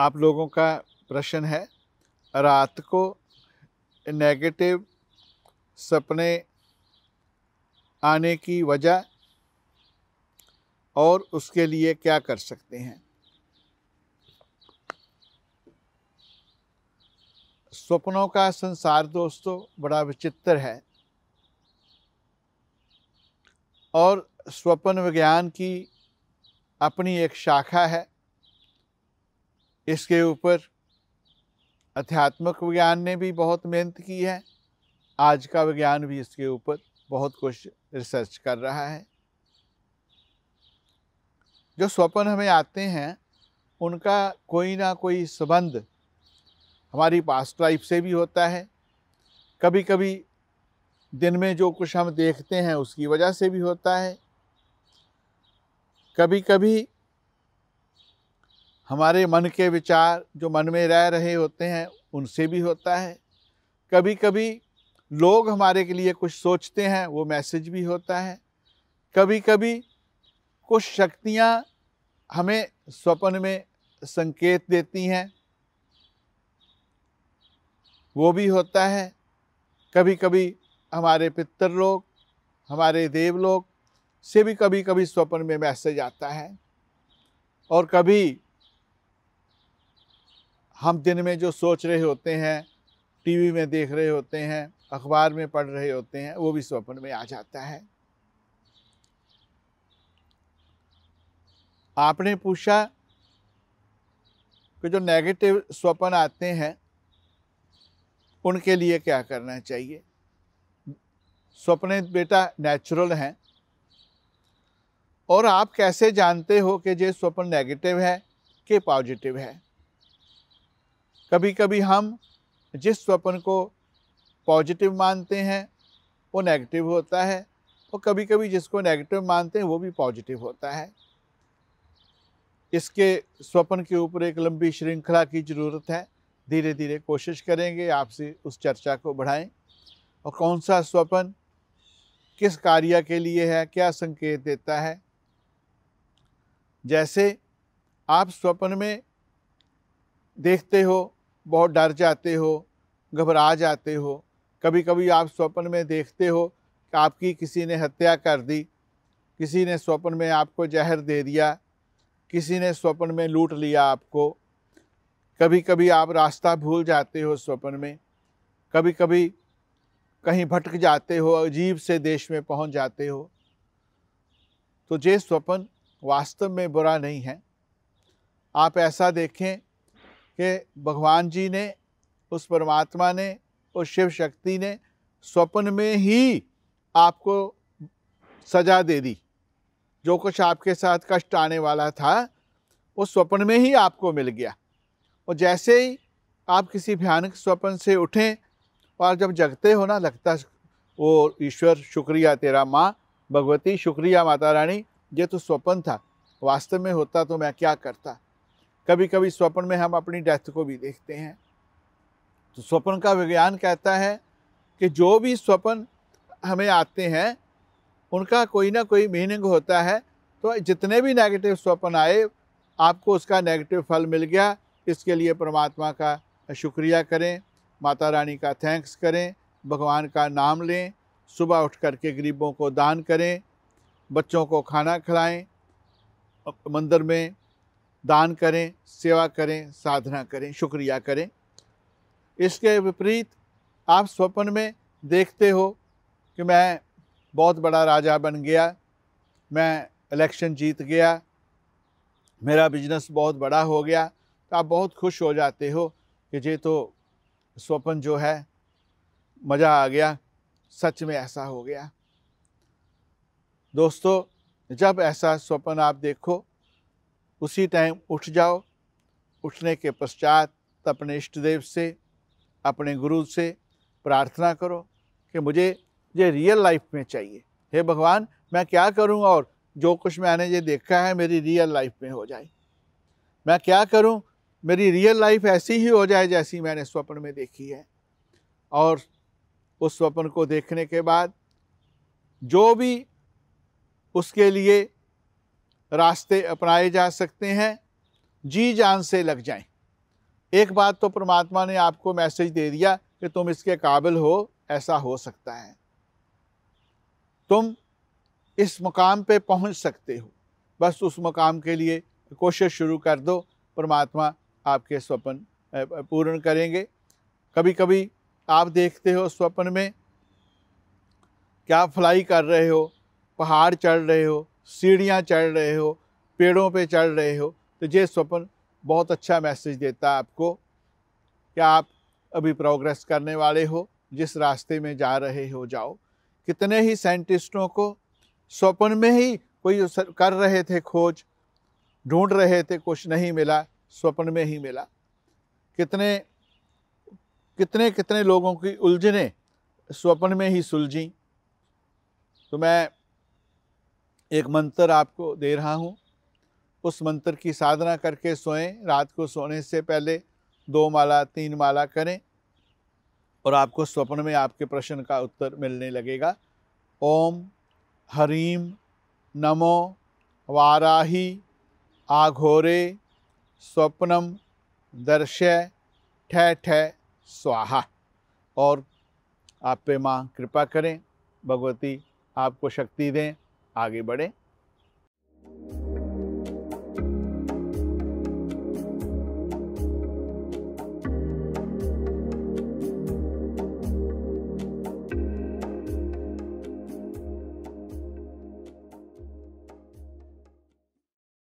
आप लोगों का प्रश्न है रात को नेगेटिव सपने आने की वजह और उसके लिए क्या कर सकते हैं स्वप्नों का संसार दोस्तों बड़ा विचित्र है और स्वप्न विज्ञान की अपनी एक शाखा है इसके ऊपर अध्यात्मक विज्ञान ने भी बहुत मेहनत की है आज का विज्ञान भी इसके ऊपर बहुत कुछ रिसर्च कर रहा है जो स्वप्न हमें आते हैं उनका कोई ना कोई संबंध हमारी पास्ट लाइफ से भी होता है कभी कभी दिन में जो कुछ हम देखते हैं उसकी वजह से भी होता है कभी कभी हमारे मन के विचार जो मन में रह रहे होते हैं उनसे भी होता है कभी कभी लोग हमारे के लिए कुछ सोचते हैं वो मैसेज भी होता है कभी कभी कुछ शक्तियाँ हमें स्वप्न में संकेत देती हैं वो भी होता है कभी कभी हमारे पितर लोग हमारे देव लोग से भी कभी कभी स्वप्न में मैसेज आता है और कभी हम दिन में जो सोच रहे होते हैं टीवी में देख रहे होते हैं अखबार में पढ़ रहे होते हैं वो भी स्वप्न में आ जाता है आपने पूछा कि जो नेगेटिव स्वप्न आते हैं उनके लिए क्या करना चाहिए स्वप्न बेटा नेचुरल हैं और आप कैसे जानते हो कि ये स्वप्न नेगेटिव है कि पॉजिटिव है कभी कभी हम जिस स्वप्न को पॉजिटिव मानते हैं वो नेगेटिव होता है और कभी कभी जिसको नेगेटिव मानते हैं वो भी पॉजिटिव होता है इसके स्वप्न के ऊपर एक लंबी श्रृंखला की ज़रूरत है धीरे धीरे कोशिश करेंगे आपसे उस चर्चा को बढ़ाएं और कौन सा स्वपन किस कार्य के लिए है क्या संकेत देता है जैसे आप स्वप्न में देखते हो बहुत डर जाते हो घबरा जाते हो कभी कभी आप स्वप्न में देखते हो कि आपकी किसी ने हत्या कर दी किसी ने स्वप्न में आपको जहर दे दिया किसी ने स्वप्न में लूट लिया आपको कभी कभी आप रास्ता भूल जाते हो स्वप्न में कभी कभी कहीं भटक जाते हो अजीब से देश में पहुंच जाते हो तो ये स्वप्न वास्तव में बुरा नहीं है आप ऐसा देखें कि भगवान जी ने उस परमात्मा ने उस शिव शक्ति ने स्वप्न में ही आपको सजा दे दी जो कुछ आपके साथ कष्ट आने वाला था वो स्वप्न में ही आपको मिल गया और जैसे ही आप किसी भयानक स्वप्न से उठें और जब जगते हो ना लगता वो ईश्वर शुक्रिया तेरा माँ भगवती शुक्रिया माता रानी ये तो स्वप्न था वास्तव में होता तो मैं क्या करता कभी कभी स्वप्न में हम अपनी डेथ को भी देखते हैं तो स्वप्न का विज्ञान कहता है कि जो भी स्वप्न हमें आते हैं उनका कोई ना कोई मीनिंग होता है तो जितने भी नेगेटिव स्वप्न आए आपको उसका नेगेटिव फल मिल गया इसके लिए परमात्मा का शुक्रिया करें माता रानी का थैंक्स करें भगवान का नाम लें सुबह उठ कर के गरीबों को दान करें बच्चों को खाना खिलाएं मंदिर में दान करें सेवा करें साधना करें शुक्रिया करें इसके विपरीत आप स्वप्न में देखते हो कि मैं बहुत बड़ा राजा बन गया मैं इलेक्शन जीत गया मेरा बिजनेस बहुत बड़ा हो गया तो आप बहुत खुश हो जाते हो कि ये तो स्वप्न जो है मज़ा आ गया सच में ऐसा हो गया दोस्तों जब ऐसा स्वप्न आप देखो उसी टाइम उठ जाओ उठने के पश्चात अपने इष्ट देव से अपने गुरु से प्रार्थना करो कि मुझे ये रियल लाइफ में चाहिए हे भगवान मैं क्या करूं और जो कुछ मैंने ये देखा है मेरी रियल लाइफ में हो जाए मैं क्या करूं मेरी रियल लाइफ ऐसी ही हो जाए जैसी मैंने स्वप्न में देखी है और उस स्वप्न को देखने के बाद जो भी उसके लिए रास्ते अपनाए जा सकते हैं जी जान से लग जाएं एक बात तो परमात्मा ने आपको मैसेज दे दिया कि तुम इसके काबिल हो ऐसा हो सकता है तुम इस मुकाम पे पहुंच सकते हो बस उस मुकाम के लिए कोशिश शुरू कर दो परमात्मा आपके स्वप्न पूर्ण करेंगे कभी कभी आप देखते हो स्वप्न में क्या फ्लाई कर रहे हो पहाड़ चढ़ रहे हो सीढ़ियाँ चढ़ रहे हो पेड़ों पे चढ़ रहे हो तो ये स्वप्न बहुत अच्छा मैसेज देता है आपको कि आप अभी प्रोग्रेस करने वाले हो जिस रास्ते में जा रहे हो जाओ कितने ही साइंटिस्टों को स्वप्न में ही कोई कर रहे थे खोज ढूंढ रहे थे कुछ नहीं मिला स्वप्न में ही मिला कितने कितने कितने लोगों की उलझने स्वप्न में ही सुलझी तो मैं एक मंत्र आपको दे रहा हूँ उस मंत्र की साधना करके सोएं रात को सोने से पहले दो माला तीन माला करें और आपको स्वप्न में आपके प्रश्न का उत्तर मिलने लगेगा ओम हरीम नमो वाराही आघोरे स्वप्नम दर्शय ठह ठह स्वाहा और आप पे माँ कृपा करें भगवती आपको शक्ति दें आगे बढ़ें